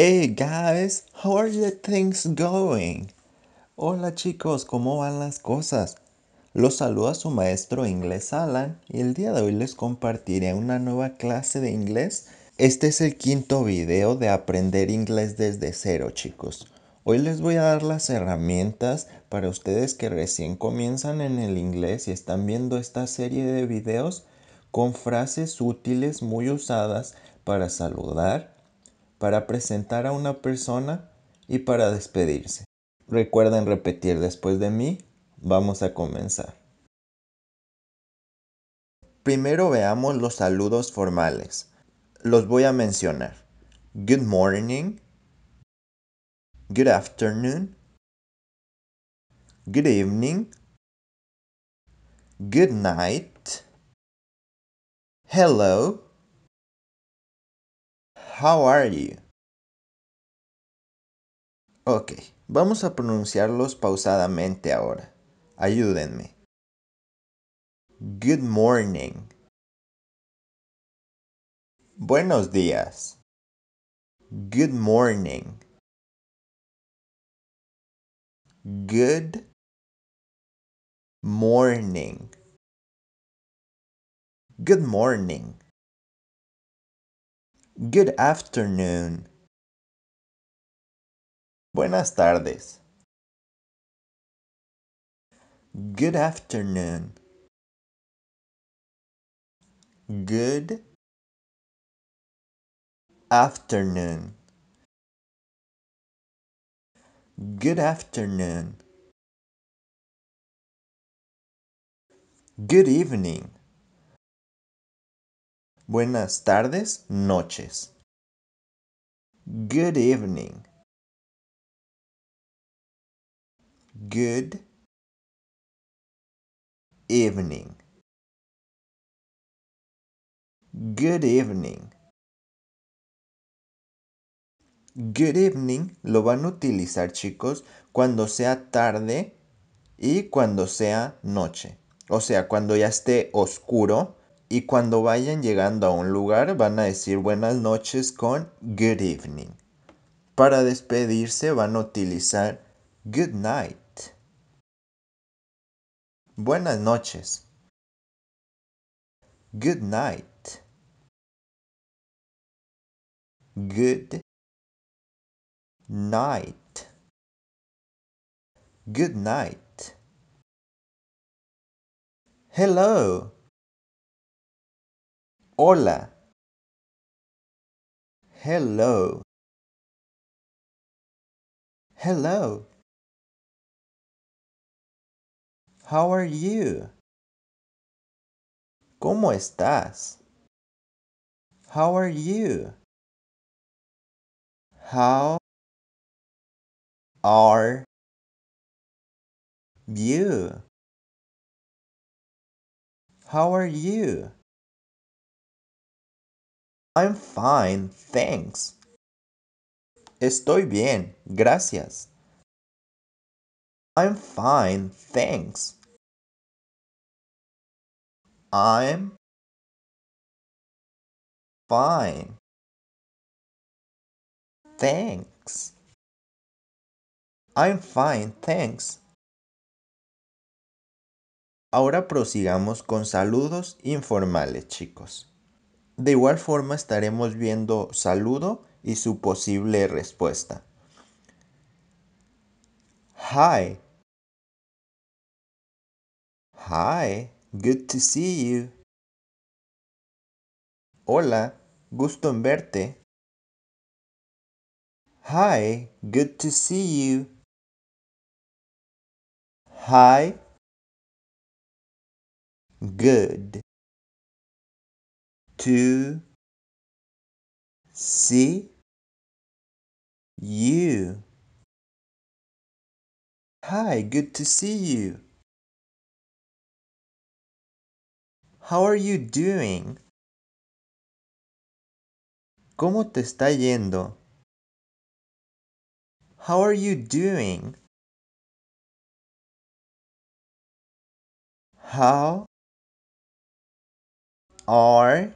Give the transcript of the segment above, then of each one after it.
Hey guys, how are the things going? Hola chicos, ¿cómo van las cosas? Los saluda su maestro inglés Alan y el día de hoy les compartiré una nueva clase de inglés. Este es el quinto video de aprender inglés desde cero chicos. Hoy les voy a dar las herramientas para ustedes que recién comienzan en el inglés y están viendo esta serie de videos con frases útiles muy usadas para saludar, para presentar a una persona y para despedirse. Recuerden repetir después de mí, vamos a comenzar. Primero veamos los saludos formales. Los voy a mencionar. Good morning. Good afternoon. Good evening. Good night. Hello. How are you? Ok, vamos a pronunciarlos pausadamente ahora. Ayúdenme. Good morning. Buenos días. Good morning. Good morning. Good morning. Good afternoon. Buenas tardes. Good afternoon. Good afternoon. Good afternoon. Good evening. Buenas tardes, noches. Good evening. Good evening. Good evening. Good evening lo van a utilizar chicos cuando sea tarde y cuando sea noche. O sea, cuando ya esté oscuro y cuando vayan llegando a un lugar van a decir buenas noches con good evening. Para despedirse van a utilizar good night. Buenas noches. Good night. Good night. Good night. Hello. Hola. Hello. Hello. How are you? ¿Cómo estás? How are you? How are you? How are you? I'm fine, thanks. Estoy bien, gracias. I'm fine, thanks. I'm fine. Thanks. I'm fine, thanks. Ahora prosigamos con saludos informales, chicos. De igual forma estaremos viendo saludo y su posible respuesta. Hi. Hi, good to see you. Hola, gusto en verte. Hi, good to see you. Hi. Good. to see you. Hi, good to see you. How are you doing? ¿Cómo te está yendo? How are you doing? How are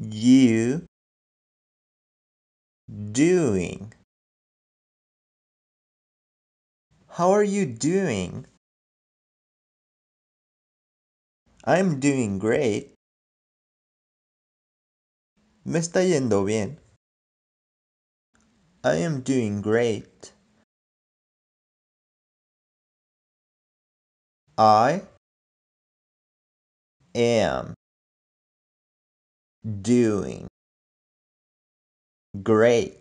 you doing? How are you doing? I'm doing great. Me está yendo bien. I am doing great. I am doing great.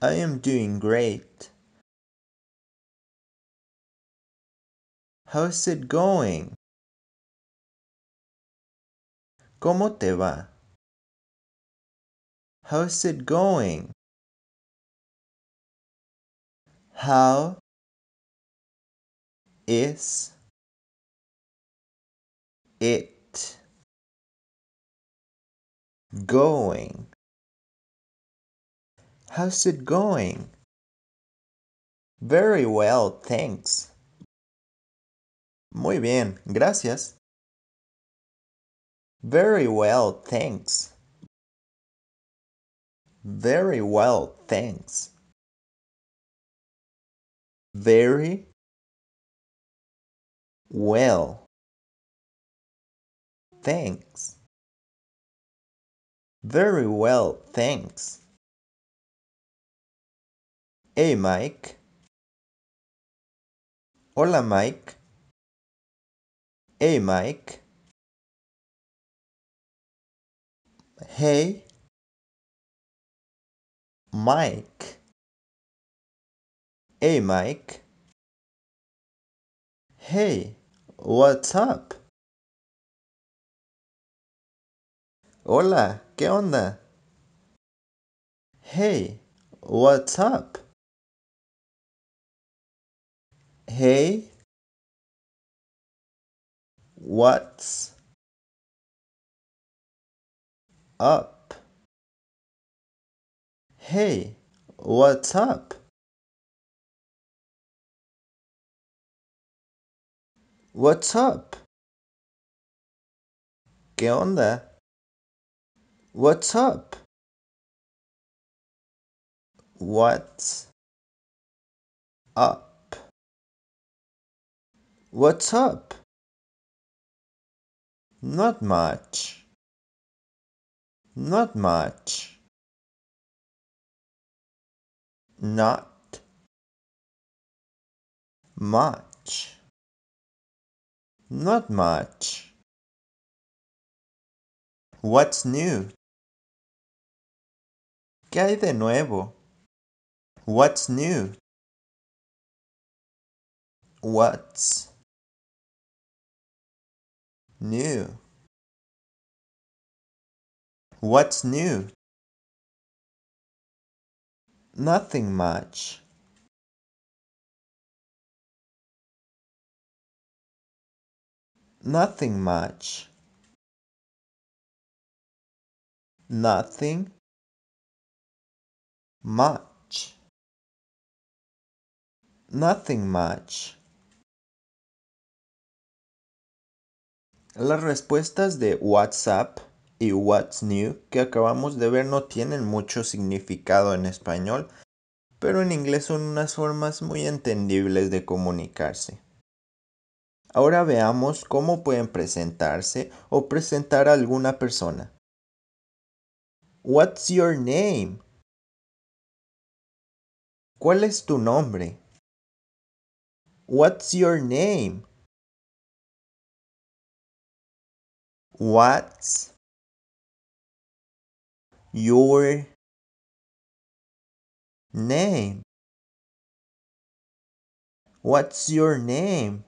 I am doing great. How's it going? ¿Cómo te va? How's it going? How is it going? How's it going? Very well, thanks. Muy bien, gracias. Very well, thanks. Very well, thanks. Very well thanks. Very well, thanks. Hey, Mike. Hola, Mike. Hey, Mike. Hey, Mike. Hey, Mike. Hey, what's up? Hola, ¿qué onda? Hey, what's up? Hey, what's up? Hey, what's up? What's up? ¿Qué onda? What's up? What's up? What's up? Not much. Not much. Not much. Not much. What's new? ¿Qué hay de nuevo? What's new? What's new? What's new? Nothing much. Nothing much. Nothing much nothing much Las respuestas de WhatsApp y What's New que acabamos de ver no tienen mucho significado en español, pero en inglés son unas formas muy entendibles de comunicarse. Ahora veamos cómo pueden presentarse o presentar a alguna persona. What's your name? ¿Cuál es tu nombre? What's your name? What's your name? What's your name?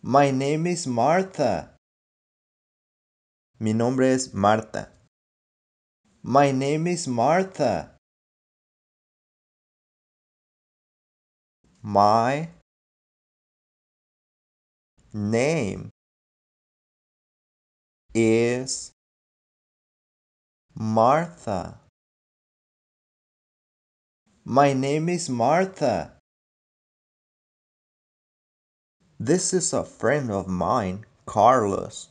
My name is Martha. Mi nombre es Marta. My name is Martha. my name is Martha. My name is Martha. This is a friend of mine, Carlos.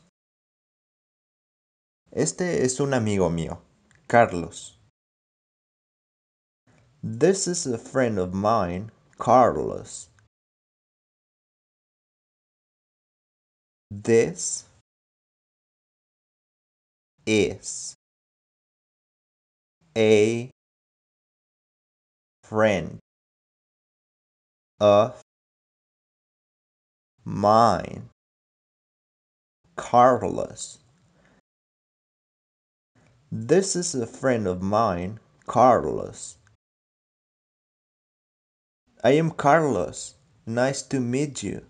Este es un amigo mío, Carlos. This is a friend of mine, Carlos. This is a friend of mine, Carlos. This is a friend of mine, Carlos. I am Carlos. Nice to meet you.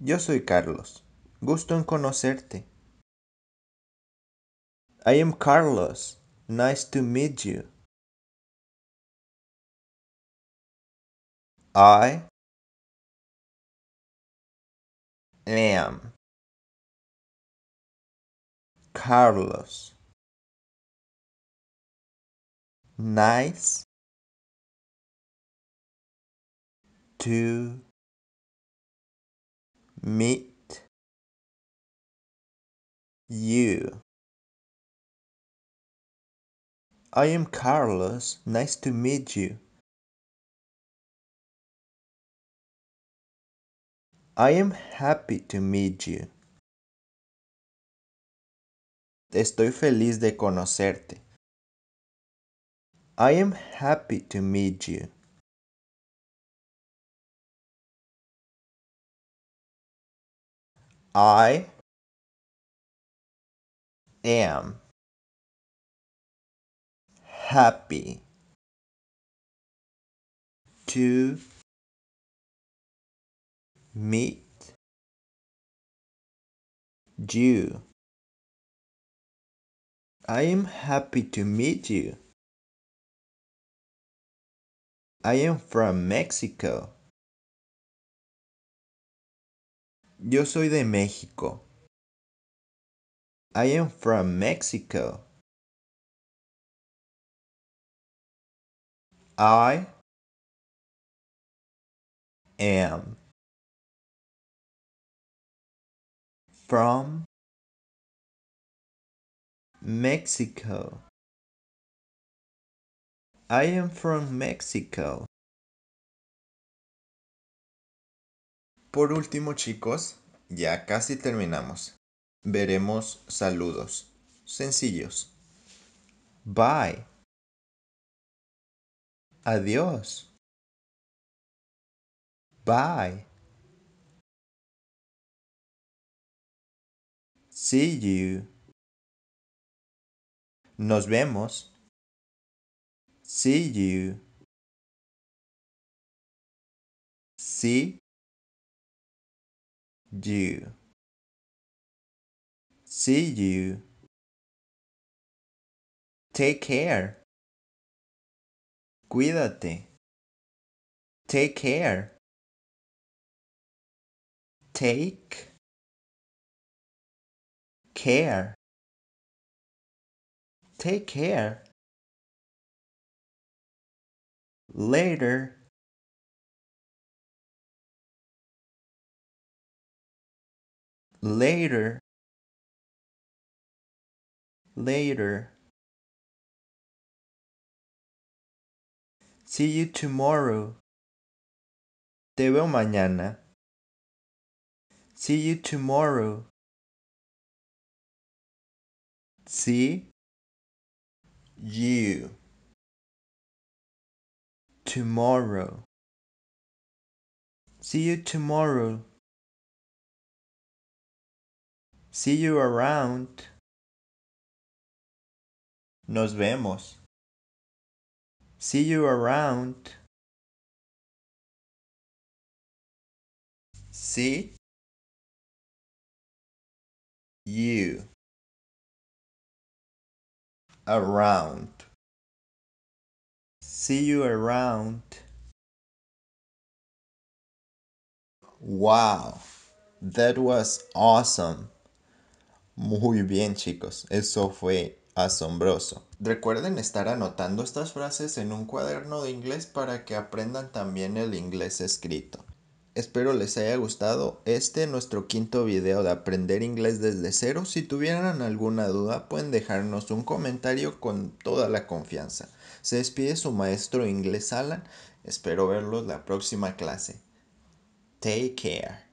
Yo soy Carlos. Gusto en conocerte. I am Carlos. Nice to meet you. I am Carlos. Nice to meet you. I am Carlos. Nice to meet you. I am happy to meet you. Estoy feliz de conocerte. I am happy to meet you. I am happy to meet you. I am happy to meet you. I am from Mexico. Yo soy de México. I am from Mexico. I am from Mexico. I am from Mexico. Por último, chicos, ya casi terminamos. Veremos saludos sencillos. Bye. Adiós. Bye. See you. Nos vemos. See you. See Do. see you take care cuídate take care take care take care later later later see you tomorrow te veo mañana see you tomorrow see you tomorrow see you tomorrow See you around. Nos vemos. See you around. See you around. See you around. Wow, that was awesome. Muy bien chicos, eso fue asombroso. Recuerden estar anotando estas frases en un cuaderno de inglés para que aprendan también el inglés escrito. Espero les haya gustado este nuestro quinto video de aprender inglés desde cero. Si tuvieran alguna duda pueden dejarnos un comentario con toda la confianza. Se despide su maestro inglés Alan. Espero verlos la próxima clase. Take care.